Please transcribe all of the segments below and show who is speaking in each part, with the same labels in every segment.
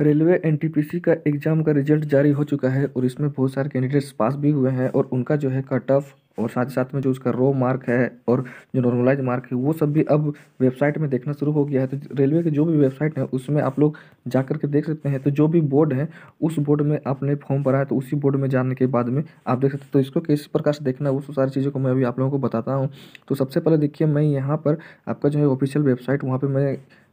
Speaker 1: railway NTPC का exam का result जारी हो चुका है और इसमें बहुत सारे कैंडिडेट्स पास भी हुए हैं और उनका जो है कट ऑफ और साथ ही साथ में जो उसका रो मार्क है और जो नॉर्मलाइज मार्क है वो सब भी अब वेबसाइट में देखना शुरू हो गया है तो रेलवे के जो भी वेबसाइट है उसमें आप लोग जा कर के देख सकते हैं तो जो भी बोर्ड है उस बोर्ड में आपने फॉर्म भरा है तो उसी बोर्ड में जाने के बाद में आप देख सकते हैं तो इसको किस प्रकार से देखना है वो सारी चीज़ों को मैं अभी आप लोगों को बताता हूँ तो सबसे पहले देखिए मैं यहाँ पर आपका जो है ऑफिशियल वेबसाइट वहाँ पर मैं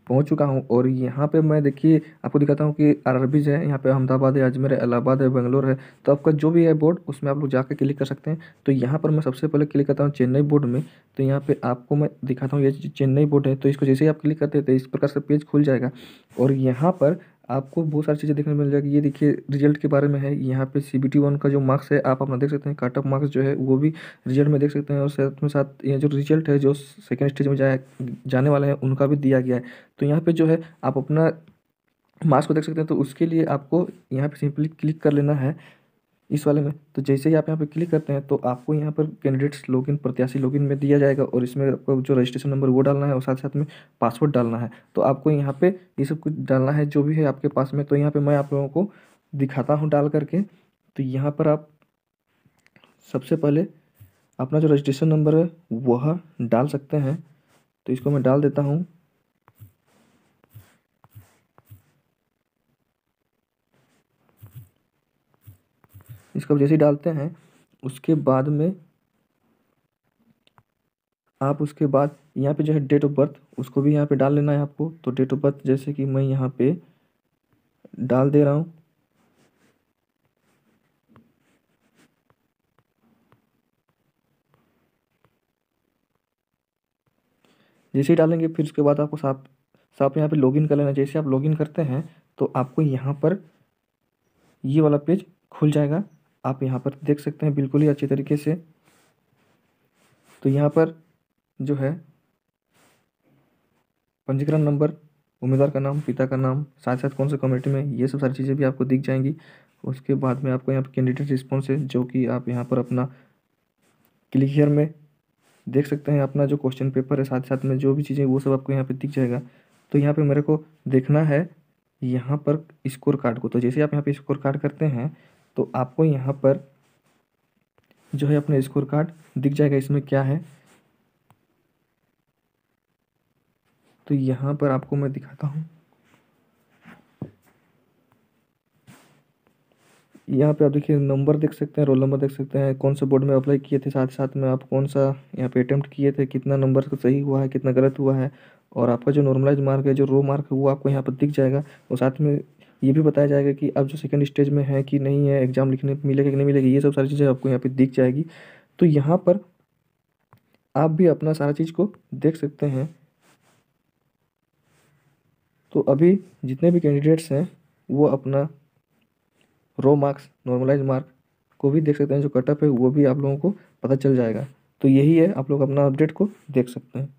Speaker 1: पहुँच चुका हूँ और यहाँ पे मैं देखिए आपको दिखाता हूँ कि अरबीज है यहाँ पे अहमदाबाद है अजमेर है इलाहाबाद है बंगलोर है तो आपका जो भी है बोर्ड उसमें आप लोग जाकर क्लिक कर सकते हैं तो यहाँ पर मैं सबसे पहले क्लिक करता हूँ चेन्नई बोर्ड में तो यहाँ पर आपको मैं दिखाता हूँ ये चेन्नई बोर्ड है तो इसको जैसे ही आप क्लिक करते हैं तो इस प्रकार से पेज खुल जाएगा और यहाँ पर आपको बहुत सारी चीज़ें देखने को मिल जाएगी ये देखिए रिजल्ट के बारे में है यहाँ पे सी बी टी वन का जो मार्क्स है आप अपना देख सकते हैं कट ऑफ मार्क्स जो है वो भी रिजल्ट में देख सकते हैं और साथ में साथ ये जो रिजल्ट है जो सेकेंड स्टेज में जाए जाने वाले हैं उनका भी दिया गया है तो यहाँ पर जो है आप अपना मार्क्स को देख सकते हैं तो उसके लिए आपको यहाँ पर सिंपली क्लिक कर लेना है इस वाले में तो जैसे ही आप यहाँ पर क्लिक करते हैं तो आपको यहाँ पर कैंडिडेट्स लॉगिन प्रत्याशी लॉगिन में दिया जाएगा और इसमें आपको जो रजिस्ट्रेशन नंबर वो डालना है और साथ साथ में पासवर्ड डालना है तो आपको यहाँ पे ये सब कुछ डालना है जो भी है आपके पास में तो यहाँ पे मैं आप लोगों को दिखाता हूँ डाल करके तो यहाँ पर आप सबसे पहले अपना जो रजिस्ट्रेशन नंबर है वह डाल सकते हैं तो इसको मैं डाल देता हूँ इसको जैसे ही डालते हैं उसके बाद में आप उसके बाद यहाँ पे जो है डेट ऑफ बर्थ उसको भी यहाँ पे डाल लेना है आपको तो डेट ऑफ बर्थ जैसे कि मैं यहाँ पे डाल दे रहा हूँ जैसे ही डालेंगे फिर उसके बाद आपको साफ साफ यहाँ पे लॉगिन कर लेना जैसे आप लॉगिन करते हैं तो आपको यहाँ पर ये वाला पेज खुल जाएगा आप यहाँ पर देख सकते हैं बिल्कुल ही अच्छे तरीके से तो यहाँ पर जो है पंजीकरण नंबर उम्मीदवार का नाम पिता का नाम साथ साथ कौन से कम्युनिटी में ये सब सारी चीज़ें भी आपको दिख जाएंगी उसके बाद में आपको यहाँ पर कैंडिडेट रिस्पॉन्स है जो कि आप यहाँ पर अपना क्लिक हेयर में देख सकते हैं अपना जो क्वेश्चन पेपर है साथ साथ में जो भी चीज़ें वो सब आपको यहाँ पर दिख जाएगा तो यहाँ पर मेरे को देखना है यहाँ पर स्कोर कार्ड को तो जैसे आप यहाँ पर स्कोर कार्ड करते हैं तो आपको यहाँ पर जो है अपना स्कोर कार्ड दिख जाएगा इसमें क्या है तो यहाँ पर आपको मैं दिखाता हूँ यहाँ पे आप देखिए नंबर देख सकते हैं रोल नंबर देख सकते हैं कौन से बोर्ड में अप्लाई किए थे साथ साथ में आप कौन सा यहाँ पे अटैम्प्ट किए थे कितना नंबर सही हुआ है कितना गलत हुआ है और आपका जो नॉर्मलाइज मार्क है जो रो मार्क है वो आपको यहाँ पर दिख जाएगा और साथ में ये भी बताया जाएगा कि अब जो सेकेंड स्टेज में है कि नहीं है एग्ज़ाम लिखने मिलेगा कि नहीं मिलेगा ये सब सारी चीज़ें आपको यहाँ पर दिख जाएगी तो यहाँ पर आप भी अपना सारा चीज़ को देख सकते हैं तो अभी जितने भी कैंडिडेट्स हैं वो अपना रो मार्क्स नॉर्मलाइज मार्क को भी देख सकते हैं जो कटअप है वो भी आप लोगों को पता चल जाएगा तो यही है आप लोग अपना अपडेट को देख सकते हैं